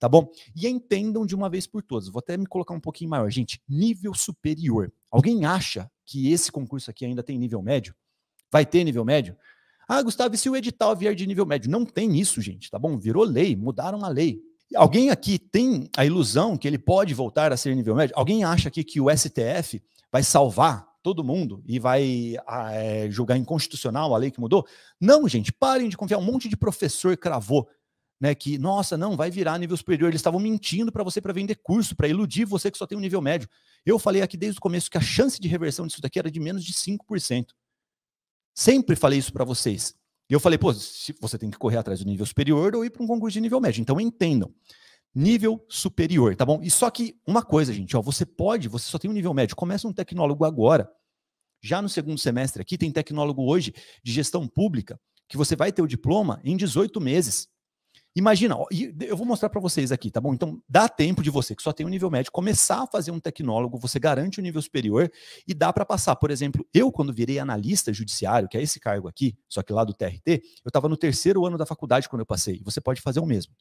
tá bom? E entendam de uma vez por todas, vou até me colocar um pouquinho maior, gente, nível superior. Alguém acha que esse concurso aqui ainda tem nível médio? Vai ter nível médio? Ah, Gustavo, e se o edital vier de nível médio? Não tem isso, gente, tá bom? Virou lei, mudaram a lei. Alguém aqui tem a ilusão que ele pode voltar a ser nível médio? Alguém acha aqui que o STF vai salvar todo mundo e vai ah, é, julgar inconstitucional a lei que mudou? Não, gente, parem de confiar. Um monte de professor cravou né, que, nossa, não, vai virar nível superior. Eles estavam mentindo para você para vender curso, para iludir você que só tem um nível médio. Eu falei aqui desde o começo que a chance de reversão disso daqui era de menos de 5%. Sempre falei isso para vocês. E eu falei, pô, se você tem que correr atrás do nível superior ou ir para um concurso de nível médio. Então entendam. Nível superior, tá bom? E só que uma coisa, gente, ó, você pode, você só tem um nível médio. Começa um tecnólogo agora. Já no segundo semestre aqui, tem tecnólogo hoje de gestão pública, que você vai ter o diploma em 18 meses. Imagina, eu vou mostrar para vocês aqui, tá bom? Então, dá tempo de você que só tem um nível médio começar a fazer um tecnólogo, você garante o um nível superior e dá para passar. Por exemplo, eu quando virei analista judiciário, que é esse cargo aqui, só que lá do TRT, eu estava no terceiro ano da faculdade quando eu passei. Você pode fazer o mesmo.